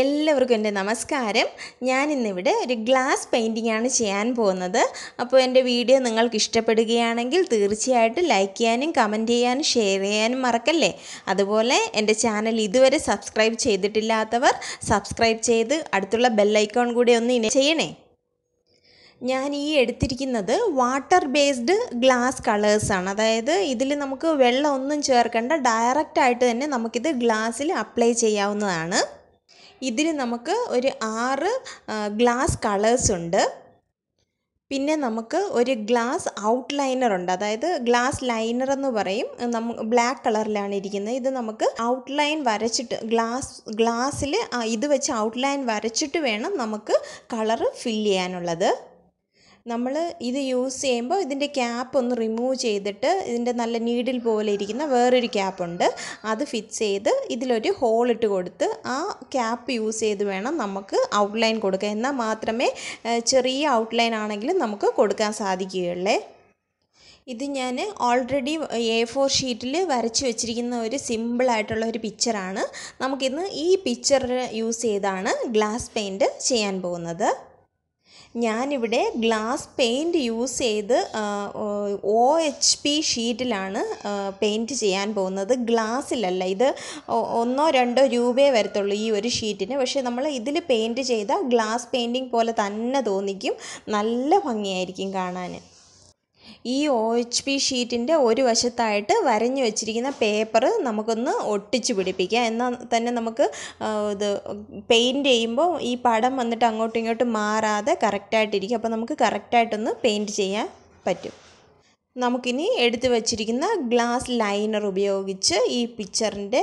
എല്ലാവർക്കും എൻ്റെ നമസ്കാരം ഞാനിന്നിവിടെ ഒരു ഗ്ലാസ് പെയിൻറ്റിംഗ് ആണ് ചെയ്യാൻ പോകുന്നത് അപ്പോൾ എൻ്റെ വീഡിയോ നിങ്ങൾക്ക് ഇഷ്ടപ്പെടുകയാണെങ്കിൽ തീർച്ചയായിട്ടും ലൈക്ക് ചെയ്യാനും കമൻറ്റ് ചെയ്യാനും ഷെയർ ചെയ്യാനും മറക്കല്ലേ അതുപോലെ എൻ്റെ ചാനൽ ഇതുവരെ സബ്സ്ക്രൈബ് ചെയ്തിട്ടില്ലാത്തവർ സബ്സ്ക്രൈബ് ചെയ്ത് അടുത്തുള്ള ബെല്ലൈക്കോൺ കൂടി ഒന്ന് ചെയ്യണേ ഞാൻ ഈ എടുത്തിരിക്കുന്നത് വാട്ടർ ബേസ്ഡ് ഗ്ലാസ് കളേഴ്സാണ് അതായത് ഇതിൽ നമുക്ക് വെള്ളം ഒന്നും ചേർക്കേണ്ട ഡയറക്റ്റായിട്ട് തന്നെ നമുക്കിത് ഗ്ലാസ്സിൽ അപ്ലൈ ചെയ്യാവുന്നതാണ് ഇതിൽ നമുക്ക് ഒരു ആറ് ഗ്ലാസ് കളേഴ്സ് ഉണ്ട് പിന്നെ നമുക്ക് ഒരു ഗ്ലാസ് ഔട്ട് ലൈനർ ഉണ്ട് അതായത് ഗ്ലാസ് ലൈനർ എന്ന് പറയും നമുക്ക് ബ്ലാക്ക് കളറിലാണ് ഇരിക്കുന്നത് ഇത് നമുക്ക് ഔട്ട് ലൈൻ വരച്ചിട്ട് ഗ്ലാസ് ഗ്ലാസ്സിൽ ഇത് വെച്ച് ഔട്ട് ലൈൻ വരച്ചിട്ട് വേണം നമുക്ക് കളർ ഫില്ല് ചെയ്യാനുള്ളത് നമ്മൾ ഇത് യൂസ് ചെയ്യുമ്പോൾ ഇതിൻ്റെ ക്യാപ്പ് ഒന്ന് റിമൂവ് ചെയ്തിട്ട് ഇതിൻ്റെ നല്ല നീഡിൽ പോലെ ഇരിക്കുന്ന വേറൊരു ക്യാപ്പുണ്ട് അത് ഫിക്സ് ചെയ്ത് ഇതിലൊരു ഹോൾ ഇട്ട് കൊടുത്ത് ആ ക്യാപ്പ് യൂസ് ചെയ്ത് വേണം നമുക്ക് ഔട്ട്ലൈൻ കൊടുക്കുക എന്നാൽ മാത്രമേ ചെറിയ ഔട്ട്ലൈൻ ആണെങ്കിലും നമുക്ക് കൊടുക്കാൻ സാധിക്കുകയുള്ളേ ഇത് ഞാൻ ഓൾറെഡി എ ഫോർ ഷീറ്റിൽ വരച്ച് വെച്ചിരിക്കുന്ന ഒരു സിമ്പിളായിട്ടുള്ള ഒരു പിക്ചറാണ് നമുക്കിന്ന് ഈ പിക്ചർ യൂസ് ചെയ്താണ് ഗ്ലാസ് പെയിൻറ്റ് ചെയ്യാൻ പോകുന്നത് ഞാനിവിടെ ഗ്ലാസ് പെയിൻറ്റ് യൂസ് ചെയ്ത് ഒ എച്ച് പി ഷീറ്റിലാണ് പെയിൻറ്റ് ചെയ്യാൻ പോകുന്നത് ഗ്ലാസ്സിലല്ല ഇത് ഒന്നോ രണ്ടോ രൂപയെ വരത്തുള്ളൂ ഈ ഒരു ഷീറ്റിന് പക്ഷേ നമ്മൾ ഇതിൽ പെയിൻറ്റ് ചെയ്താൽ ഗ്ലാസ് പെയിൻറ്റിങ് പോലെ തന്നെ തോന്നിക്കും നല്ല ഭംഗിയായിരിക്കും കാണാൻ ഈ ഒ എച്ച് പി ഷീറ്റിൻ്റെ ഒരു വശത്തായിട്ട് വരഞ്ഞു വെച്ചിരിക്കുന്ന പേപ്പർ നമുക്കൊന്ന് ഒട്ടിച്ച് പിടിപ്പിക്കാം എന്നാൽ തന്നെ നമുക്ക് ഇത് പെയിൻറ്റ് ചെയ്യുമ്പോൾ ഈ പടം വന്നിട്ട് അങ്ങോട്ടും ഇങ്ങോട്ടും മാറാതെ കറക്റ്റായിട്ടിരിക്കും അപ്പോൾ നമുക്ക് കറക്റ്റായിട്ടൊന്ന് പെയിൻറ്റ് ചെയ്യാൻ പറ്റും നമുക്കിനി എടുത്തു വച്ചിരിക്കുന്ന ഗ്ലാസ് ലൈനർ ഉപയോഗിച്ച് ഈ പിക്ചറിൻ്റെ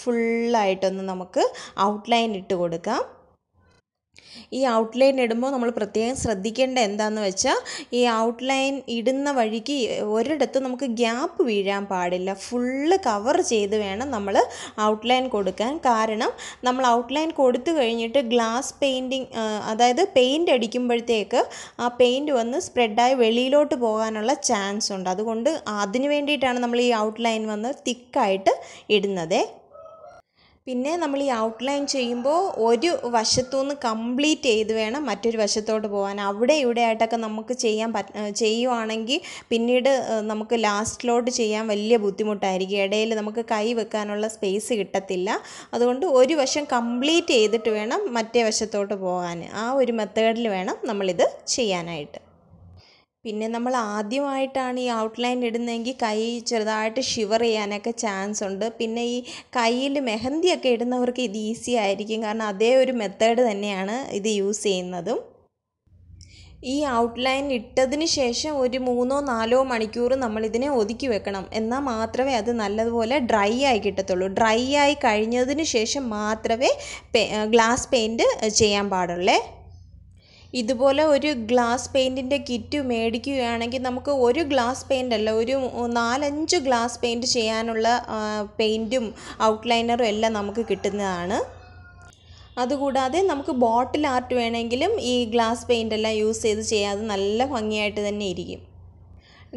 ഫുള്ളായിട്ടൊന്ന് നമുക്ക് ഔട്ട്ലൈൻ ഇട്ട് കൊടുക്കാം ഈ ഔട്ട്ലൈൻ ഇടുമ്പോൾ നമ്മൾ പ്രത്യേകം ശ്രദ്ധിക്കേണ്ട എന്താണെന്ന് വെച്ചാൽ ഈ ഔട്ട്ലൈൻ ഇടുന്ന വഴിക്ക് ഒരിടത്തും നമുക്ക് ഗ്യാപ്പ് വീഴാൻ പാടില്ല ഫുള്ള് കവർ ചെയ്ത് വേണം നമ്മൾ ഔട്ട്ലൈൻ കൊടുക്കാൻ കാരണം നമ്മൾ ഔട്ട്ലൈൻ കൊടുത്തു കഴിഞ്ഞിട്ട് ഗ്ലാസ് പെയിൻറ്റിങ് അതായത് പെയിൻ്റ് അടിക്കുമ്പോഴത്തേക്ക് ആ പെയിൻറ്റ് വന്ന് സ്പ്രെഡായി വെളിയിലോട്ട് പോകാനുള്ള ചാൻസ് ഉണ്ട് അതുകൊണ്ട് അതിന് വേണ്ടിയിട്ടാണ് നമ്മൾ ഈ ഔട്ട്ലൈൻ വന്ന് തിക്കായിട്ട് ഇടുന്നത് പിന്നെ നമ്മൾ ഈ ഔട്ട്ലൈൻ ചെയ്യുമ്പോൾ ഒരു വശത്തുനിന്ന് കംപ്ലീറ്റ് ചെയ്ത് വേണം മറ്റൊരു വശത്തോട്ട് പോകാൻ അവിടെ ഇവിടെ ആയിട്ടൊക്കെ നമുക്ക് ചെയ്യാൻ പറ്റ ചെയ്യുവാണെങ്കിൽ പിന്നീട് നമുക്ക് ലാസ്റ്റിലോട്ട് ചെയ്യാൻ വലിയ ബുദ്ധിമുട്ടായിരിക്കും ഇടയിൽ നമുക്ക് കൈ വെക്കാനുള്ള സ്പേസ് കിട്ടത്തില്ല അതുകൊണ്ട് ഒരു വശം കംപ്ലീറ്റ് ചെയ്തിട്ട് വേണം മറ്റേ വശത്തോട്ട് പോകാൻ ആ ഒരു മെത്തേഡിൽ വേണം നമ്മളിത് ചെയ്യാനായിട്ട് പിന്നെ നമ്മൾ ആദ്യമായിട്ടാണ് ഈ ഔട്ട്ലൈൻ ഇടുന്നതെങ്കിൽ കൈ ചെറുതായിട്ട് ഷിവർ ചെയ്യാനൊക്കെ ചാൻസ് ഉണ്ട് പിന്നെ ഈ കയ്യിൽ മെഹന്തിയൊക്കെ ഇടുന്നവർക്ക് ഇത് ഈസി ആയിരിക്കും കാരണം അതേ ഒരു മെത്തേഡ് തന്നെയാണ് ഇത് യൂസ് ചെയ്യുന്നതും ഈ ഔട്ട്ലൈൻ ഇട്ടതിന് ശേഷം ഒരു മൂന്നോ നാലോ മണിക്കൂർ നമ്മൾ ഒതുക്കി വെക്കണം എന്നാൽ മാത്രമേ അത് നല്ലതുപോലെ ഡ്രൈ ആയി കിട്ടത്തുള്ളൂ ഡ്രൈ ആയി കഴിഞ്ഞതിന് ശേഷം മാത്രമേ ഗ്ലാസ് പെയിൻറ്റ് ചെയ്യാൻ പാടുള്ളേ ഇതുപോലെ ഒരു ഗ്ലാസ് പെയിൻറ്റിൻ്റെ കിറ്റ് മേടിക്കുകയാണെങ്കിൽ നമുക്ക് ഒരു ഗ്ലാസ് അല്ല ഒരു നാലഞ്ച് ഗ്ലാസ് പെയിൻറ്റ് ചെയ്യാനുള്ള പെയിൻറ്റും ഔട്ട്ലൈനറും എല്ലാം നമുക്ക് കിട്ടുന്നതാണ് അതുകൂടാതെ നമുക്ക് ബോട്ടിൽ ആർട്ട് വേണമെങ്കിലും ഈ ഗ്ലാസ് പെയിൻ്റെല്ലാം യൂസ് ചെയ്ത് ചെയ്യാതെ നല്ല ഭംഗിയായിട്ട് തന്നെ ഇരിക്കും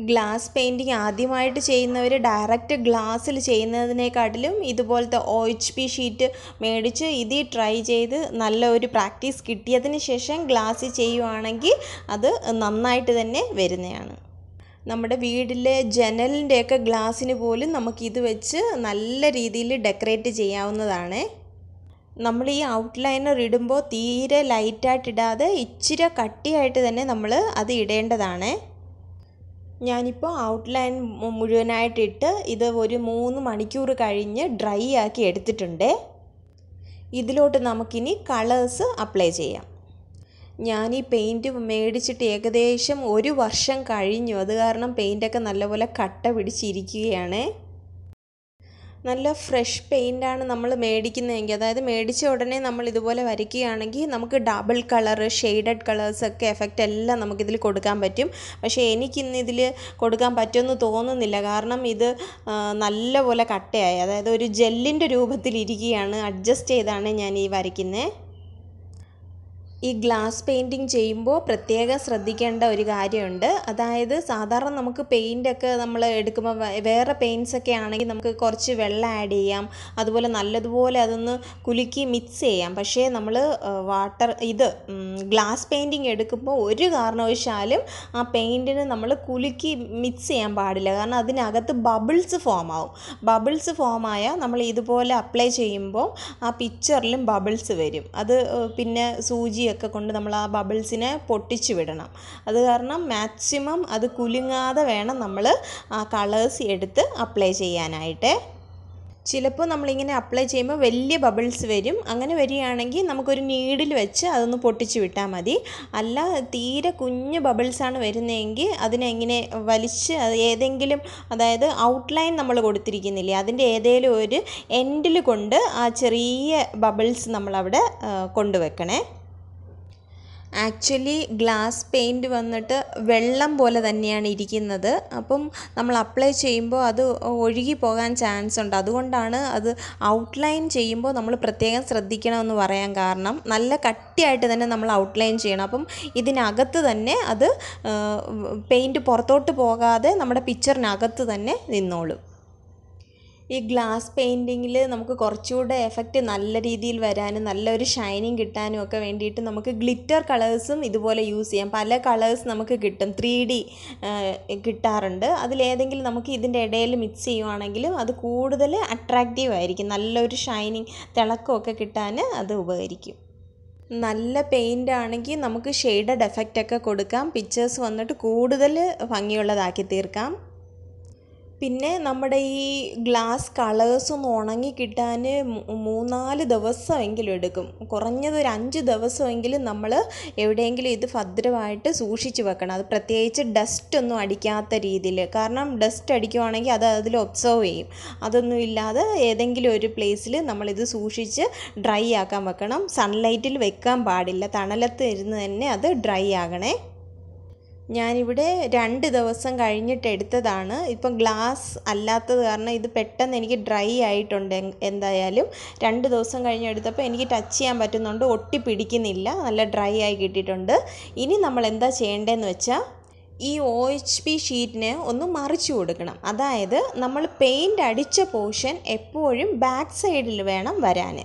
ഗ്ലാസ് പെയിൻറ്റിങ് ആദ്യമായിട്ട് ചെയ്യുന്നവർ ഡയറക്റ്റ് ഗ്ലാസ്സിൽ ചെയ്യുന്നതിനെക്കാട്ടിലും ഇതുപോലത്തെ ഒ എച്ച് പി ഷീറ്റ് മേടിച്ച് ഇതിൽ ട്രൈ ചെയ്ത് നല്ല ഒരു പ്രാക്ടീസ് കിട്ടിയതിന് ശേഷം ഗ്ലാസ്സിൽ ചെയ്യുവാണെങ്കിൽ അത് നന്നായിട്ട് തന്നെ വരുന്നതാണ് നമ്മുടെ വീടിലെ ജനലിൻ്റെയൊക്കെ ഗ്ലാസ്സിന് പോലും നമുക്കിത് വെച്ച് നല്ല രീതിയിൽ ഡെക്കറേറ്റ് ചെയ്യാവുന്നതാണ് നമ്മൾ ഈ ഔട്ട്ലൈനർ ഇടുമ്പോൾ തീരെ ലൈറ്റായിട്ടിടാതെ ഇടാതെ ഇച്ചിരി കട്ടിയായിട്ട് തന്നെ നമ്മൾ അത് ഇടേണ്ടതാണ് ഞാനിപ്പോൾ ഔട്ട്ലൈൻ മുഴുവനായിട്ടിട്ട് ഇത് ഒരു മൂന്ന് മണിക്കൂർ കഴിഞ്ഞ് ഡ്രൈ ആക്കി എടുത്തിട്ടുണ്ട് ഇതിലോട്ട് നമുക്കിനി കളേഴ്സ് അപ്ലൈ ചെയ്യാം ഞാൻ ഈ പെയിൻറ്റ് മേടിച്ചിട്ട് ഏകദേശം ഒരു വർഷം കഴിഞ്ഞു അത് കാരണം പെയിൻറ്റൊക്കെ നല്ലപോലെ കട്ട പിടിച്ചിരിക്കുകയാണ് നല്ല ഫ്രഷ് പെയിൻ്റാണ് നമ്മൾ മേടിക്കുന്നതെങ്കിൽ അതായത് മേടിച്ച ഉടനെ നമ്മൾ ഇതുപോലെ വരയ്ക്കുകയാണെങ്കിൽ നമുക്ക് ഡബിൾ കളർ ഷെയ്ഡഡ് കളേഴ്സൊക്കെ എഫക്റ്റ് എല്ലാം നമുക്കിതിൽ കൊടുക്കാൻ പറ്റും പക്ഷേ എനിക്കിന്ന് ഇതിൽ കൊടുക്കാൻ പറ്റുമെന്ന് തോന്നുന്നില്ല കാരണം ഇത് നല്ലപോലെ കട്ടയായി അതായത് ഒരു ജെല്ലിൻ്റെ രൂപത്തിലിരിക്കുകയാണ് അഡ്ജസ്റ്റ് ചെയ്താണ് ഞാൻ ഈ വരയ്ക്കുന്നത് ഈ ഗ്ലാസ് പെയിൻറ്റിങ് ചെയ്യുമ്പോൾ പ്രത്യേകം ശ്രദ്ധിക്കേണ്ട ഒരു കാര്യമുണ്ട് അതായത് സാധാരണ നമുക്ക് പെയിൻറ്റൊക്കെ നമ്മൾ എടുക്കുമ്പോൾ വേറെ പെയിൻറ്റ്സൊക്കെ ആണെങ്കിൽ നമുക്ക് കുറച്ച് വെള്ളം ആഡ് ചെയ്യാം അതുപോലെ നല്ലതുപോലെ അതൊന്ന് കുലുക്കി മിക്സ് ചെയ്യാം പക്ഷേ നമ്മൾ വാട്ടർ ഇത് ഗ്ലാസ് പെയിൻറ്റിങ് എടുക്കുമ്പോൾ ഒരു കാരണവശാലും ആ പെയിൻറ്റിന് നമ്മൾ കുലുക്കി മിക്സ് ചെയ്യാൻ പാടില്ല കാരണം അതിനകത്ത് ബബിൾസ് ഫോം ആവും ബബിൾസ് ഫോം ആയാൽ നമ്മൾ ഇതുപോലെ അപ്ലൈ ചെയ്യുമ്പോൾ ആ പിക്ചറിലും ബബിൾസ് വരും അത് പിന്നെ സൂചിയൊക്കെ ഒക്കെ കൊണ്ട് നമ്മൾ ആ ബബിൾസിനെ പൊട്ടിച്ചു വിടണം അത് കാരണം മാക്സിമം അത് കുലുങ്ങാതെ വേണം നമ്മൾ ആ കളേഴ്സ് എടുത്ത് അപ്ലൈ ചെയ്യാനായിട്ട് ചിലപ്പോൾ നമ്മളിങ്ങനെ അപ്ലൈ ചെയ്യുമ്പോൾ വലിയ ബബിൾസ് വരും അങ്ങനെ വരികയാണെങ്കിൽ നമുക്കൊരു നീഡിൽ വെച്ച് അതൊന്ന് പൊട്ടിച്ച് വിട്ടാൽ മതി അല്ല തീരെ കുഞ്ഞ് ബബിൾസാണ് വരുന്നതെങ്കിൽ അതിനെ ഇങ്ങനെ വലിച്ച് ഏതെങ്കിലും അതായത് ഔട്ട്ലൈൻ നമ്മൾ കൊടുത്തിരിക്കുന്നില്ലേ അതിൻ്റെ ഏതെങ്കിലും ഒരു എൻഡിൽ കൊണ്ട് ആ ചെറിയ ബബിൾസ് നമ്മളവിടെ കൊണ്ടുവെക്കണേ ആക്ച്വലി ഗ്ലാസ് പെയിൻറ്റ് വന്നിട്ട് വെള്ളം പോലെ തന്നെയാണ് ഇരിക്കുന്നത് അപ്പം നമ്മൾ അപ്ലൈ ചെയ്യുമ്പോൾ അത് ഒഴുകി പോകാൻ ചാൻസ് ഉണ്ട് അതുകൊണ്ടാണ് അത് ഔട്ട്ലൈൻ ചെയ്യുമ്പോൾ നമ്മൾ പ്രത്യേകം ശ്രദ്ധിക്കണമെന്ന് പറയാൻ കാരണം നല്ല കട്ടിയായിട്ട് തന്നെ നമ്മൾ ഔട്ട്ലൈൻ ചെയ്യണം അപ്പം ഇതിനകത്ത് തന്നെ അത് പെയിൻറ്റ് പുറത്തോട്ട് പോകാതെ നമ്മുടെ പിക്ചറിനകത്ത് തന്നെ നിന്നോളും ഈ ഗ്ലാസ് പെയിൻറ്റിങ്ങിൽ നമുക്ക് കുറച്ചുകൂടെ എഫക്റ്റ് നല്ല രീതിയിൽ വരാനും നല്ലൊരു ഷൈനിങ് കിട്ടാനും ഒക്കെ വേണ്ടിയിട്ട് നമുക്ക് ഗ്ലിറ്റർ കളേഴ്സും ഇതുപോലെ യൂസ് ചെയ്യാം പല കളേഴ്സ് നമുക്ക് കിട്ടും ത്രീ ഡി കിട്ടാറുണ്ട് അതിലേതെങ്കിലും നമുക്ക് ഇതിൻ്റെ ഇടയിൽ മിക്സ് ചെയ്യുവാണെങ്കിലും അത് കൂടുതൽ അട്രാക്റ്റീവ് ആയിരിക്കും നല്ലൊരു ഷൈനിങ് തിളക്കമൊക്കെ കിട്ടാൻ അത് ഉപകരിക്കും നല്ല പെയിൻ്റ് ആണെങ്കിൽ നമുക്ക് ഷെയ്ഡഡ് എഫക്റ്റ് ഒക്കെ കൊടുക്കാം പിക്ചേഴ്സ് വന്നിട്ട് കൂടുതൽ ഭംഗിയുള്ളതാക്കി തീർക്കാം പിന്നെ നമ്മുടെ ഈ ഗ്ലാസ് ഒന്ന് ഉണങ്ങി കിട്ടാൻ മൂന്നാല് ദിവസമെങ്കിലും എടുക്കും കുറഞ്ഞത് ഒരു അഞ്ച് ദിവസമെങ്കിലും നമ്മൾ എവിടെയെങ്കിലും ഇത് ഭദ്രമായിട്ട് സൂക്ഷിച്ച് വെക്കണം അത് പ്രത്യേകിച്ച് ഡസ്റ്റ് ഒന്നും അടിക്കാത്ത രീതിയിൽ കാരണം ഡസ്റ്റ് അടിക്കുവാണെങ്കിൽ അത് അതിൽ ഒബ്സർവ് ചെയ്യും അതൊന്നും ഇല്ലാതെ ഏതെങ്കിലും ഒരു പ്ലേസിൽ നമ്മളിത് സൂക്ഷിച്ച് ഡ്രൈ ആക്കാൻ വെക്കണം സൺലൈറ്റിൽ വെക്കാൻ പാടില്ല തണലത്ത് ഇരുന്ന് തന്നെ അത് ഡ്രൈ ആകണേ ഞാനിവിടെ രണ്ട് ദിവസം കഴിഞ്ഞിട്ട് എടുത്തതാണ് ഇപ്പം ഗ്ലാസ് അല്ലാത്തത് കാരണം ഇത് പെട്ടെന്ന് എനിക്ക് ഡ്രൈ ആയിട്ടുണ്ട് എന്തായാലും രണ്ട് ദിവസം കഴിഞ്ഞ് എടുത്തപ്പോൾ എനിക്ക് ടച്ച് ചെയ്യാൻ പറ്റുന്നുണ്ട് ഒട്ടി പിടിക്കുന്നില്ല നല്ല ഡ്രൈ ആയി കിട്ടിയിട്ടുണ്ട് ഇനി നമ്മൾ എന്താ ചെയ്യേണ്ടതെന്ന് വെച്ചാൽ ഈ ഒ എച്ച് പി ഷീറ്റിനെ ഒന്ന് മറിച്ചു കൊടുക്കണം അതായത് നമ്മൾ പെയിൻ്റ് അടിച്ച പോർഷൻ എപ്പോഴും ബാക്ക് സൈഡിൽ വേണം വരാൻ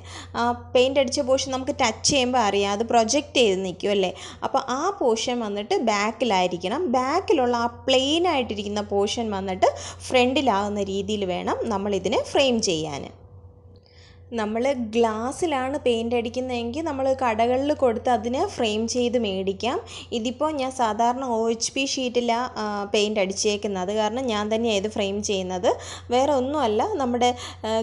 പെയിൻ്റ് അടിച്ച പോർഷൻ നമുക്ക് ടച്ച് ചെയ്യുമ്പോൾ അറിയാം അത് പ്രൊജക്റ്റ് ചെയ്ത് നിൽക്കും അല്ലേ അപ്പോൾ ആ പോർഷൻ വന്നിട്ട് ബാക്കിലായിരിക്കണം ബാക്കിലുള്ള ആ പ്ലെയിൻ ആയിട്ടിരിക്കുന്ന പോർഷൻ വന്നിട്ട് ഫ്രണ്ടിലാകുന്ന രീതിയിൽ വേണം നമ്മൾ ഇതിനെ ഫ്രെയിം ചെയ്യാൻ നമ്മൾ ഗ്ലാസ്സിലാണ് പെയിൻ്റ് അടിക്കുന്നതെങ്കിൽ നമ്മൾ കടകളിൽ കൊടുത്ത് അതിന് ഫ്രെയിം ചെയ്ത് മേടിക്കാം ഇതിപ്പോൾ ഞാൻ സാധാരണ ഒ എച്ച് പി ഷീറ്റിലാണ് പെയിൻ്റ് അടിച്ചേക്കുന്നത് അത് കാരണം ഞാൻ തന്നെയാണ് ഇത് ഫ്രെയിം ചെയ്യുന്നത് വേറെ ഒന്നുമല്ല നമ്മുടെ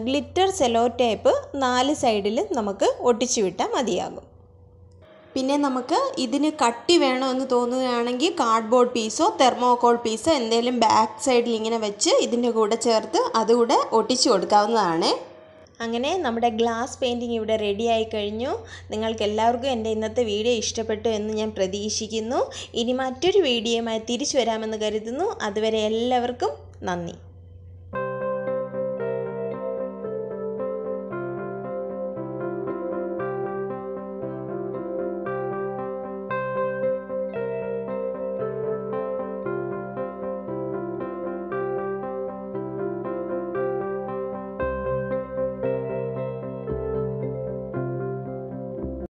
ഗ്ലിറ്റർ സെലോ ടേപ്പ് നാല് സൈഡിൽ നമുക്ക് ഒട്ടിച്ചു വിട്ടാൽ മതിയാകും പിന്നെ നമുക്ക് ഇതിന് കട്ടി വേണമെന്ന് തോന്നുകയാണെങ്കിൽ കാർഡ്ബോർഡ് പീസോ തെർമോകോൾ പീസോ എന്തെങ്കിലും ബാക്ക് സൈഡിൽ ഇങ്ങനെ വെച്ച് ഇതിൻ്റെ കൂടെ ചേർത്ത് അതുകൂടെ ഒട്ടിച്ചു കൊടുക്കാവുന്നതാണ് അങ്ങനെ നമ്മുടെ ഗ്ലാസ് പെയിൻറ്റിങ് ഇവിടെ റെഡിയായി കഴിഞ്ഞു നിങ്ങൾക്ക് എല്ലാവർക്കും എൻ്റെ ഇന്നത്തെ വീഡിയോ ഇഷ്ടപ്പെട്ടു എന്ന് ഞാൻ പ്രതീക്ഷിക്കുന്നു ഇനി മറ്റൊരു വീഡിയോയുമായി തിരിച്ചു വരാമെന്ന് കരുതുന്നു അതുവരെ എല്ലാവർക്കും നന്ദി